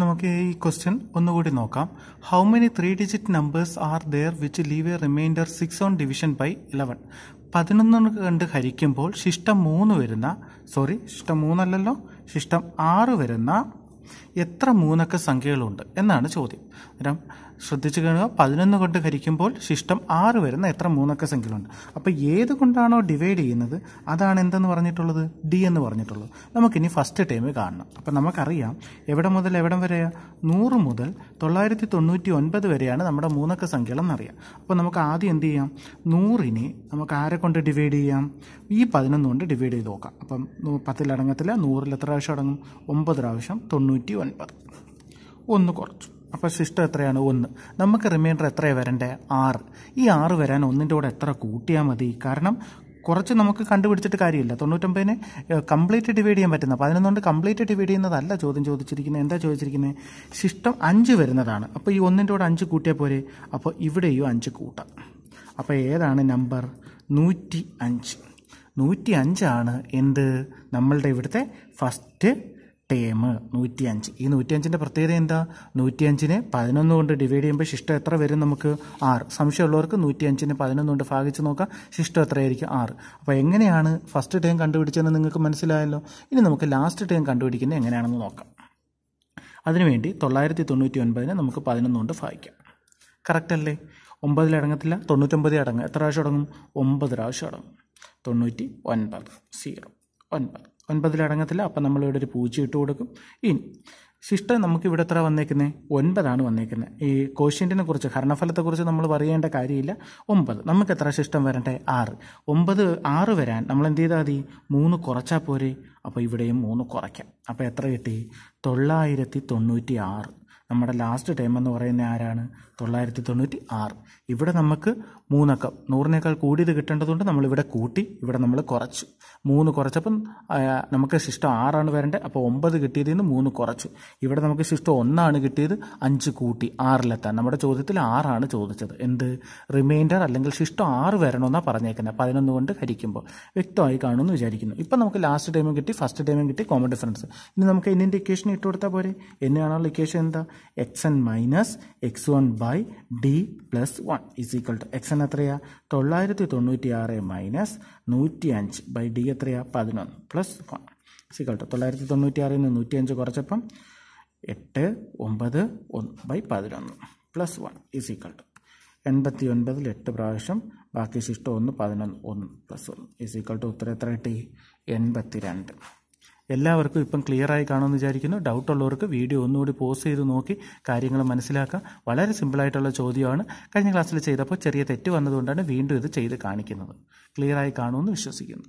നമുക്ക് ഈ ക്വസ്റ്റ്യൻ ഒന്നുകൂടി നോക്കാം how many three digit numbers are there which leave a remainder six on division by eleven പതിനൊന്ന് കണ്ട് ഹരിക്കുമ്പോൾ ശിഷ്ടം മൂന്ന് വരുന്ന സോറി ശിഷ്ടം മൂന്നല്ലല്ലോ ശിഷ്ടം ആറ് വരുന്ന എത്ര മൂന്നക്ക സംഖ്യകളുണ്ട് എന്നാണ് ചോദ്യം അന്നേരം ശ്രദ്ധിച്ചു കഴിഞ്ഞാൽ പതിനൊന്ന് കൊണ്ട് ഹരിക്കുമ്പോൾ ശിഷ്ടം ആറ് വരുന്ന എത്ര മൂന്നക്ക സംഖ്യകളുണ്ട് അപ്പോൾ ഏത് കൊണ്ടാണോ ഡിവൈഡ് ചെയ്യുന്നത് അതാണ് എന്തെന്ന് പറഞ്ഞിട്ടുള്ളത് ഡി എന്ന് പറഞ്ഞിട്ടുള്ളത് നമുക്കിനി ഫസ്റ്റ് ടൈം കാണണം അപ്പോൾ നമുക്കറിയാം എവിടെ മുതൽ എവിടം വരെയാണ് നൂറ് മുതൽ തൊള്ളായിരത്തി തൊണ്ണൂറ്റി ഒൻപത് വരെയാണ് നമ്മുടെ മൂന്നക്ക സംഖ്യകളെന്നറിയാം അപ്പോൾ നമുക്ക് ആദ്യം എന്ത് ചെയ്യാം നൂറിനെ നമുക്ക് ആരെ കൊണ്ട് ഡിവൈഡ് ചെയ്യാം ഈ പതിനൊന്ന് കൊണ്ട് ഡിവൈഡ് ചെയ്ത് നോക്കാം അപ്പം പത്തിലടങ്ങത്തില്ല നൂറിൽ എത്ര പ്രാവശ്യം അടങ്ങും ഒമ്പത് പ്രാവശ്യം തൊണ്ണൂറ് തൊണ്ണൂറ്റി ഒൻപത് ഒന്ന് കുറച്ചു അപ്പോൾ സിസ്റ്റം എത്രയാണ് ഒന്ന് നമുക്ക് റിമൈൻഡർ എത്രയാണ് വരേണ്ടത് ആറ് ഈ ആറ് വരാൻ ഒന്നിൻ്റെ കൂടെ എത്ര കൂട്ടിയാൽ മതി കാരണം കുറച്ച് നമുക്ക് കണ്ടുപിടിച്ചിട്ട് കാര്യമില്ല തൊണ്ണൂറ്റൊമ്പതിനെ കംപ്ലീറ്റ് ഡിവൈഡ് ചെയ്യാൻ പറ്റുന്ന പതിനൊന്ന് കൊണ്ട് കംപ്ലീറ്റ് ഡിവൈഡ് ചെയ്യുന്നതല്ല ചോദ്യം ചോദിച്ചിരിക്കുന്നത് എന്താ ചോദിച്ചിരിക്കുന്നത് ശിഷ്ടം അഞ്ച് വരുന്നതാണ് അപ്പോൾ ഈ ഒന്നിൻ്റെ കൂടെ അഞ്ച് കൂട്ടിയാൽ പോരെ അപ്പോൾ ഇവിടെയും അഞ്ച് കൂട്ടാം അപ്പോൾ ഏതാണ് നമ്പർ നൂറ്റി അഞ്ച് നൂറ്റി അഞ്ചാണ് എന്ത് നമ്മളുടെ ഇവിടുത്തെ ഫസ്റ്റ് ടേം നൂറ്റിയഞ്ച് ഈ നൂറ്റിയഞ്ചിൻ്റെ പ്രത്യേകത എന്താ നൂറ്റിയഞ്ചിനെ പതിനൊന്ന് കൊണ്ട് ഡിവൈഡ് ചെയ്യുമ്പോൾ ശിഷ്ടം എത്ര വരും നമുക്ക് ആറ് സംശയമുള്ളവർക്ക് നൂറ്റിയഞ്ചിനെ പതിനൊന്ന് കൊണ്ട് ഭാഗിച്ച് നോക്കാം ശിഷ്ടം എത്രയായിരിക്കും ആറ് അപ്പോൾ എങ്ങനെയാണ് ഫസ്റ്റ് ടേം കണ്ടുപിടിച്ചതെന്ന് നിങ്ങൾക്ക് മനസ്സിലായല്ലോ ഇനി നമുക്ക് ലാസ്റ്റ് ടേം കണ്ടുപിടിക്കുന്നത് എങ്ങനെയാണെന്ന് നോക്കാം അതിനുവേണ്ടി തൊള്ളായിരത്തി തൊണ്ണൂറ്റി ഒൻപതിനെ നമുക്ക് പതിനൊന്ന് കൊണ്ട് ഭാഗിക്കാം കറക്റ്റ് അല്ലേ ഒമ്പതിൽ അടങ്ങത്തില്ല തൊണ്ണൂറ്റൊമ്പതിൽ അടങ്ങും എത്ര പ്രാവശ്യം അടങ്ങും ഒമ്പത് പ്രാവശ്യം അടങ്ങും തൊണ്ണൂറ്റി ഒൻപത് സീറോ ഒൻപത് ഒൻപതിലടങ്ങത്തില്ല അപ്പം നമ്മൾ ഇവിടെ ഒരു പൂജ്യം ഇട്ട് കൊടുക്കും ഇനി ശിഷ്ടം നമുക്ക് ഇവിടെ എത്ര വന്നേക്കുന്നത് ഒൻപതാണ് വന്നേക്കുന്നത് ഈ കോഷ്യൻറ്റിനെ കുറിച്ച് ഭരണഫലത്തെക്കുറിച്ച് നമ്മൾ പറയേണ്ട കാര്യമില്ല ഒമ്പത് നമുക്ക് എത്ര ശിഷ്ടം വരണ്ടേ ആറ് ഒമ്പത് ആറ് വരാൻ നമ്മൾ എന്ത് ചെയ്താൽ മതി മൂന്ന് കുറച്ചാൽ പോരെ അപ്പോൾ ഇവിടെയും മൂന്ന് കുറയ്ക്കാം അപ്പോൾ എത്ര കിട്ടി തൊള്ളായിരത്തി തൊണ്ണൂറ്റി ആറ് നമ്മുടെ ലാസ്റ്റ് ടൈം എന്ന് പറയുന്നത് ആരാണ് തൊള്ളായിരത്തി തൊണ്ണൂറ്റി ആറ് ഇവിടെ നമുക്ക് മൂന്നക്കം നൂറിനേക്കാൾ കൂടിയത് കിട്ടേണ്ടതുകൊണ്ട് നമ്മളിവിടെ കൂട്ടി ഇവിടെ നമ്മൾ കുറച്ചു മൂന്ന് കുറച്ചപ്പം നമുക്ക് ശിഷ്ടം ആറാണ് വരേണ്ടത് അപ്പോൾ ഒമ്പത് കിട്ടിയതിൽ നിന്ന് മൂന്ന് കുറച്ചു ഇവിടെ നമുക്ക് ശിഷ്ടം ഒന്നാണ് കിട്ടിയത് അഞ്ച് കൂട്ടി ആറിലെത്താൻ നമ്മുടെ ചോദ്യത്തിൽ ആറാണ് ചോദിച്ചത് എന്ത് റിമൈൻഡർ അല്ലെങ്കിൽ ശിഷ്ടം ആറ് വരണമെന്നാണ് പറഞ്ഞേക്കുന്നത് പതിനൊന്ന് കൊണ്ട് ഹരിക്കുമ്പോൾ വ്യക്തമായി കാണുമെന്ന് വിചാരിക്കുന്നു ഇപ്പം നമുക്ക് ലാസ്റ്റ് ടൈമും കിട്ടി ഫസ്റ്റ് ടൈമും കിട്ടി കോമൺ ഡിഫറൻസ് ഇനി നമുക്ക് എന്നിൻ്റെ ഇക്വേഷൻ ഇട്ട് കൊടുത്താൽ പോരെ എന്നാണുള്ള ഇക്വേഷൻ എന്താ x n minus x one by d plus one is equal to x n എത്രയാ തൊള്ളായിരത്തി തൊണ്ണൂറ്റി ആറ് മൈനസ് നൂറ്റി അഞ്ച് ബൈ ഡി എത്രയാ പതിനൊന്ന് plus one is equal to തൊള്ളായിരത്തി തൊണ്ണൂറ്റി ആറിൽ നിന്ന് നൂറ്റി അഞ്ച് കുറച്ചപ്പം എട്ട് ഒമ്പത് ഒന്ന് ബൈ പതിനൊന്ന് plus one is equal to എൺപത്തി ഒൻപതിൽ എട്ട് പ്രാവശ്യം ബാക്കി ശിഷ്ടം ഒന്ന് പതിനൊന്ന് ഒന്ന് പ്ലസ് ഒന്ന് ഇസ് ഈക്വൾ ടു ഉത്തരം എത്ര കിട്ടി എൺപത്തി രണ്ട് എല്ലാവർക്കും ഇപ്പം ക്ലിയറായി കാണുമെന്ന് വിചാരിക്കുന്നു ഡൗട്ട് ഉള്ളവർക്ക് വീഡിയോ ഒന്നുകൂടി പോസ് ചെയ്ത് നോക്കി കാര്യങ്ങൾ മനസ്സിലാക്കാം വളരെ സിമ്പിളായിട്ടുള്ള ചോദ്യമാണ് കഴിഞ്ഞ ക്ലാസ്സിൽ ചെയ്തപ്പോൾ ചെറിയ തെറ്റ് വന്നതുകൊണ്ടാണ് വീണ്ടും ഇത് ചെയ്ത് കാണിക്കുന്നത് ക്ലിയറായി കാണുമെന്ന് വിശ്വസിക്കുന്നു